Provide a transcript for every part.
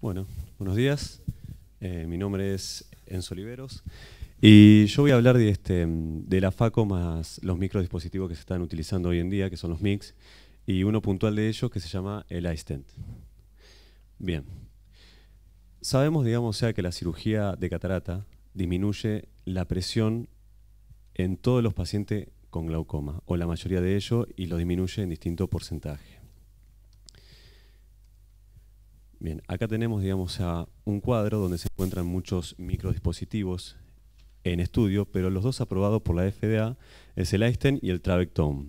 Bueno, buenos días. Eh, mi nombre es Enzo Oliveros y yo voy a hablar este, de, la FACO más los microdispositivos que se están utilizando hoy en día, que son los MIX, y uno puntual de ellos que se llama el iStent. Bien. Sabemos, digamos, o sea, que la cirugía de catarata disminuye la presión en todos los pacientes con glaucoma, o la mayoría de ellos, y lo disminuye en distinto porcentaje. Bien, acá tenemos, digamos, a un cuadro donde se encuentran muchos microdispositivos en estudio, pero los dos aprobados por la FDA es el Einstein y el Travectome.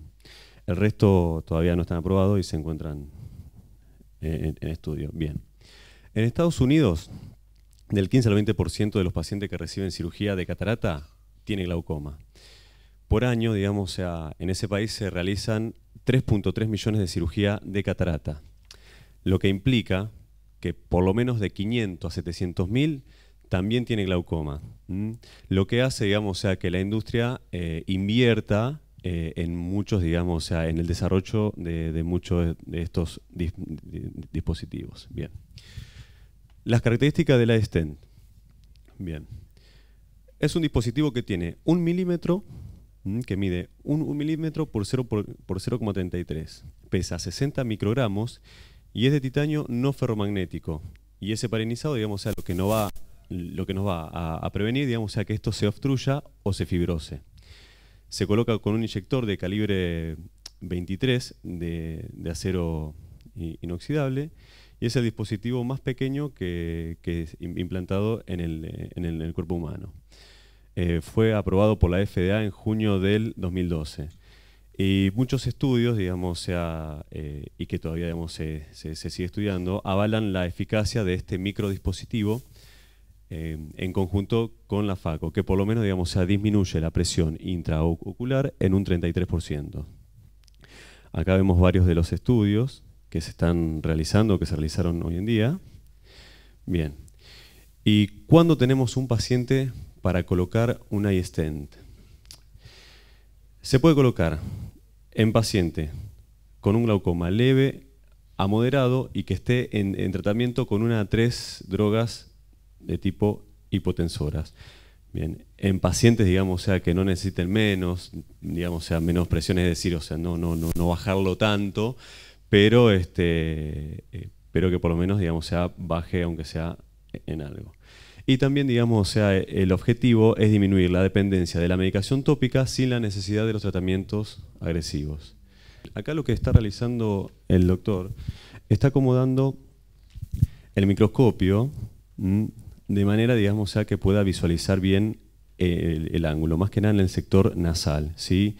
El resto todavía no están aprobados y se encuentran en, estudio. Bien. En Estados Unidos, del 15 al 20% de los pacientes que reciben cirugía de catarata tiene glaucoma. Por año, digamos, en ese país se realizan 3.3 millones de cirugía de catarata, lo que implica que por lo menos de 500 a 700 mil también tiene glaucoma. Lo que hace, digamos, sea, que la industria eh, invierta eh, en muchos, digamos, sea, en el desarrollo de, muchos de estos dispositivos. Bien. Las características de la stent. Bien. Es un dispositivo que tiene un milímetro, que mide un, milímetro por 0,33. Por, Pesa 60 microgramos y es de titanio no ferromagnético. Y ese parenizado, digamos, sea lo que, no va, lo que nos va a, prevenir, digamos, sea que esto se obstruya o se fibrose. Se coloca con un inyector de calibre 23 de, acero inoxidable y es el dispositivo más pequeño que, es implantado en el, cuerpo humano. Eh, fue aprobado por la FDA en junio del 2012. Y muchos estudios, digamos, eh, y que todavía se, sigue estudiando, avalan la eficacia de este microdispositivo eh, en conjunto con la FACO, que por lo menos digamos, disminuye la presión intraocular en un 33%. Acá vemos varios de los estudios que se están realizando, que se realizaron hoy en día. Bien. ¿Y cuándo tenemos un paciente para colocar un iStent? Se puede colocar en paciente con un glaucoma leve a moderado y que esté en, tratamiento con una a tres drogas de tipo hipotensoras. Bien, en pacientes, digamos, sea, que no necesiten menos, digamos, sea, menos presiones, es decir, o sea, no, no, no, no bajarlo tanto, pero este, eh, pero que por lo menos, digamos, sea baje, aunque sea en algo. Y también, digamos, o sea, e, el objetivo es disminuir la dependencia de la medicación tópica sin la necesidad de los tratamientos agresivos. Acá lo que está realizando el doctor está acomodando el microscopio de manera, digamos, sea, que pueda visualizar bien eh, el, ángulo, más que nada en el sector nasal, ¿sí?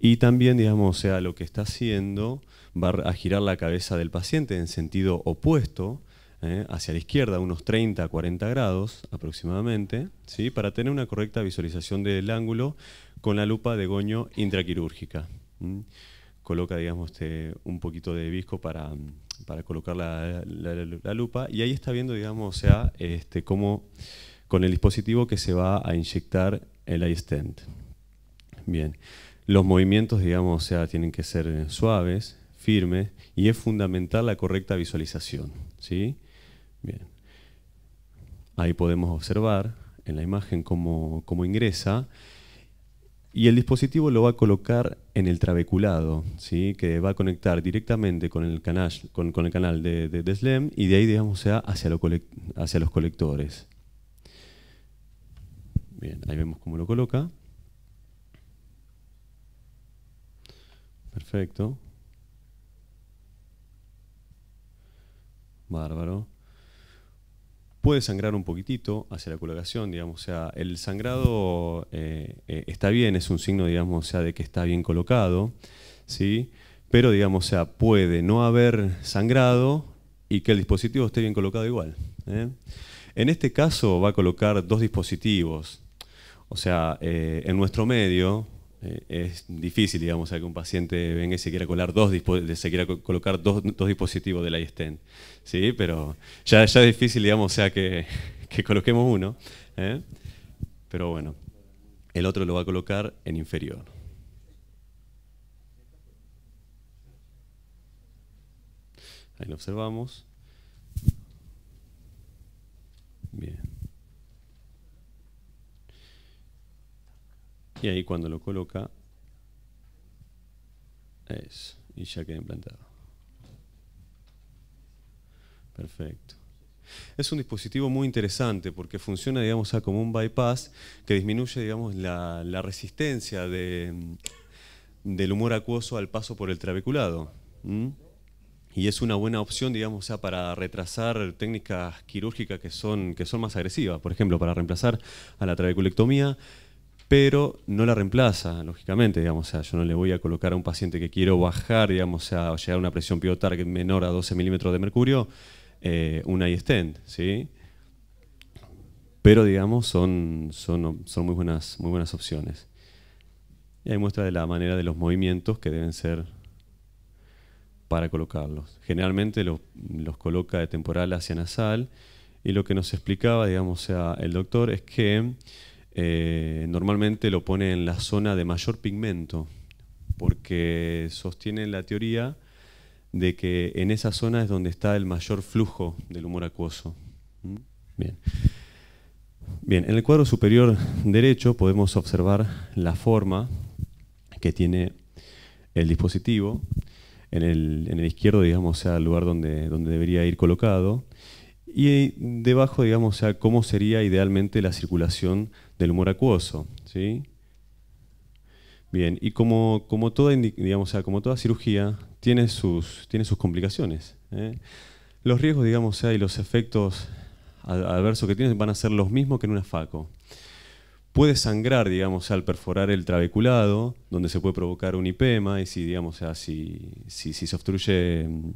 Y también, digamos, o sea, lo que está haciendo va a girar la cabeza del paciente en sentido opuesto ¿eh? hacia la izquierda, unos 30 a 40 grados aproximadamente, ¿sí? para tener una correcta visualización del ángulo con la lupa de goño intraquirúrgica. Coloca, digamos, este, un poquito de visco para, colocar la, lupa y ahí está viendo, digamos, o sea, este, cómo con el dispositivo que se va a inyectar el stent Bien, los movimientos, digamos, o sea, tienen que ser suaves, firmes y es fundamental la correcta visualización. ¿sí? Bien. Ahí podemos observar en la imagen cómo, ingresa y el dispositivo lo va a colocar en el trabeculado, ¿sí? que va a conectar directamente con el canal, con, el canal de, de, y de ahí digamos, sea hacia, hacia los colectores. Bien, ahí vemos cómo lo coloca. Perfecto. Bárbaro puede sangrar un poquitito hacia la colocación, digamos, o sea, el sangrado eh, eh, está bien, es un signo, digamos, o sea, de que está bien colocado, ¿sí? Pero, digamos, o sea, puede no haber sangrado y que el dispositivo esté bien colocado igual. ¿eh? En este caso va a colocar dos dispositivos, o sea, en nuestro medio, eh, es difícil, digamos, que un paciente venga y se quiera, colar dos, se quiera colocar dos, dispositivos del iStent, ¿sí? Pero ya, es difícil, digamos, sea, que, coloquemos uno, ¿eh? Pero bueno, el otro lo va a colocar en inferior. Ahí lo observamos. Y ahí cuando lo coloca, es, y ya queda implantado. Perfecto. Es un dispositivo muy interesante porque funciona, digamos, como un bypass que disminuye, digamos, la, resistencia del humor acuoso al paso por el trabeculado. Y es una buena opción, digamos, para retrasar técnicas quirúrgicas que son, que son más agresivas. Por ejemplo, para reemplazar a la trabeculectomía, pero no la reemplaza, lógicamente, digamos, o sea, yo no le voy a colocar a un paciente que quiero bajar, digamos, o sea, llegar a una presión pivotar menor a 12 milímetros de mercurio, un eh, una iStent, ¿sí? Pero, digamos, son, son, muy, buenas, muy buenas opciones. Y ahí muestra de la manera de los movimientos que deben ser para colocarlos. Generalmente los, coloca de temporal hacia nasal y lo que nos explicaba, digamos, sea, el doctor es que eh, normalmente lo pone en la zona de mayor pigmento, porque sostiene la teoría de que en esa zona es donde está el mayor flujo del humor acuoso. ¿Mm? Bien. Bien, en el cuadro superior derecho podemos observar la forma que tiene el dispositivo. En el, izquierdo, digamos, sea el lugar donde, donde debería ir colocado y debajo, digamos, o sea, cómo sería idealmente la circulación del humor acuoso. ¿sí? Bien, y como, como, toda, digamos, como toda cirugía, tiene sus, tiene sus complicaciones. ¿eh? Los riesgos, digamos, sea, y los efectos adversos que tiene van a ser los mismos que en una FACO. Puede sangrar, digamos, al perforar el trabeculado, donde se puede provocar un hipema, y si, digamos, o sea, si se obstruye mm,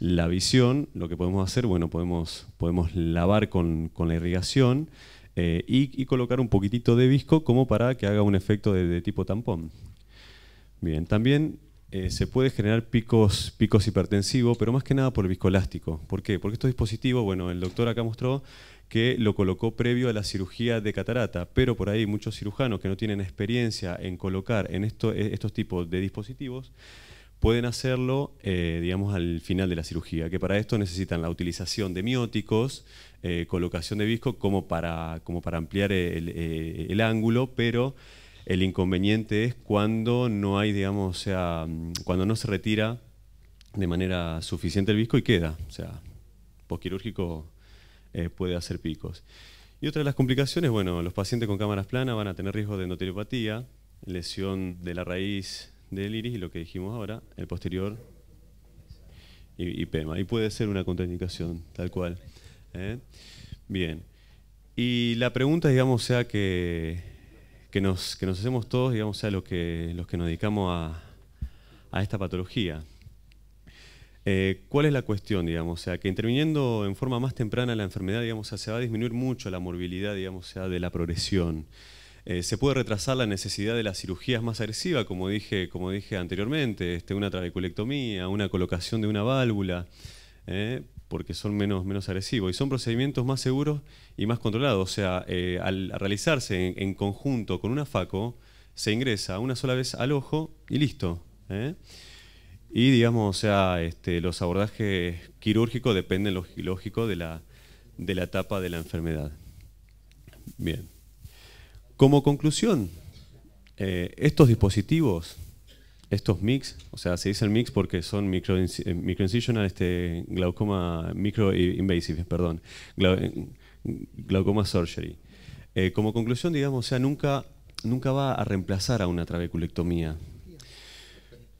la visión, lo que podemos hacer, bueno, podemos, podemos lavar con, con la irrigación eh, y, colocar un poquitito de visco como para que haga un efecto de, tipo tampón. Bien, también eh, se puede generar picos, picos hipertensivos, pero más que nada por el viscoelástico. ¿Por qué? Porque estos dispositivos, bueno, el doctor acá mostró que lo colocó previo a la cirugía de catarata, pero por ahí muchos cirujanos que no tienen experiencia en colocar en e, estos tipos de dispositivos pueden hacerlo, eh, digamos, al final de la cirugía, que para esto necesitan la utilización de mióticos, eh, colocación de visco como para, como para ampliar eh, el, ángulo, pero el inconveniente es cuando no hay, digamos, o sea, cuando no se retira de manera suficiente el visco y queda, o sea, posquirúrgico puede hacer picos. Y otra de las complicaciones, bueno, los pacientes con cámaras planas van a tener riesgo de endoteliopatía, lesión de la raíz del iris y lo que dijimos ahora, el posterior y, PEMA. Y puede ser una contraindicación, tal cual. ¿eh? Bien. Y la pregunta, digamos, sea que, que, nos, que nos hacemos todos, digamos, sea los que, los que nos dedicamos a, esta patología. Eh, ¿Cuál es la cuestión, digamos? O sea, que interviniendo en forma más temprana la enfermedad, digamos, se va a disminuir mucho la morbilidad, digamos, sea, de la progresión. Eh, se puede retrasar la necesidad de las cirugías más agresivas, como dije, como dije anteriormente, este, una trabeculectomía, una colocación de una válvula, eh, porque son menos, menos agresivos y son procedimientos más seguros y más controlados. O sea, eh, al realizarse en, conjunto con una FACO, se ingresa una sola vez al ojo y listo. Y digamos, o sea, este, los abordajes quirúrgicos dependen lógico de la, de la etapa de la enfermedad. Bien. Como conclusión, eh, estos dispositivos, estos mix, o sea, se dice el mix porque son micro, eh, microincisional, este, glaucoma microinvasive, perdón, eh, glaucoma surgery. como conclusión, digamos, o sea, nunca, nunca va a reemplazar a una trabeculectomía.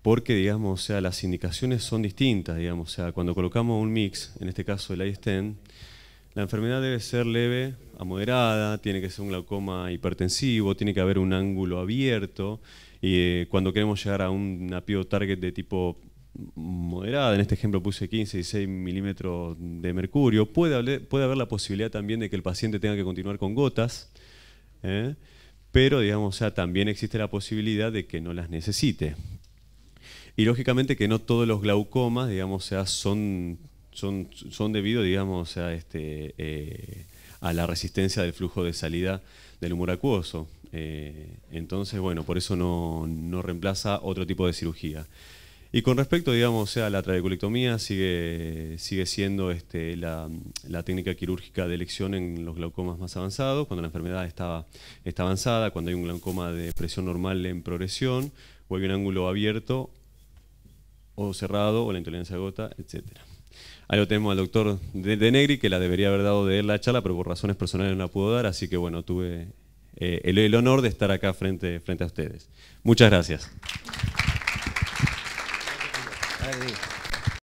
Porque, digamos, o sea, las indicaciones son distintas, digamos, o sea, cuando colocamos un mix, en este caso el ISTEN, la enfermedad debe ser leve a moderada, tiene que ser un glaucoma hipertensivo, tiene que haber un ángulo abierto y eh, cuando queremos llegar a un apio target de tipo moderada, en este ejemplo puse 15 y 6 milímetros de mercurio, puede haber, la posibilidad también de que el paciente tenga que continuar con gotas, ¿eh? pero digamos, ya también existe la posibilidad de que no las necesite. Y lógicamente que no todos los glaucomas, digamos, son son, son debido, digamos, a, este, eh, a la resistencia del flujo de salida del humor acuoso. Eh, entonces, bueno, por eso no, reemplaza otro tipo de cirugía. Y con respecto, digamos, a la trabeculectomía, sigue, sigue siendo este, la, técnica quirúrgica de elección en los glaucomas más avanzados, cuando la enfermedad está, está avanzada, cuando hay un glaucoma de presión normal en progresión, o hay un ángulo abierto o cerrado, o la intolerancia a gota, etcétera. Ahí lo tenemos al doctor de, Negri, que la debería haber dado de él la charla, pero por razones personales no la pudo dar, así que bueno, tuve eh, el, el, honor de estar acá frente, frente a ustedes. Muchas gracias.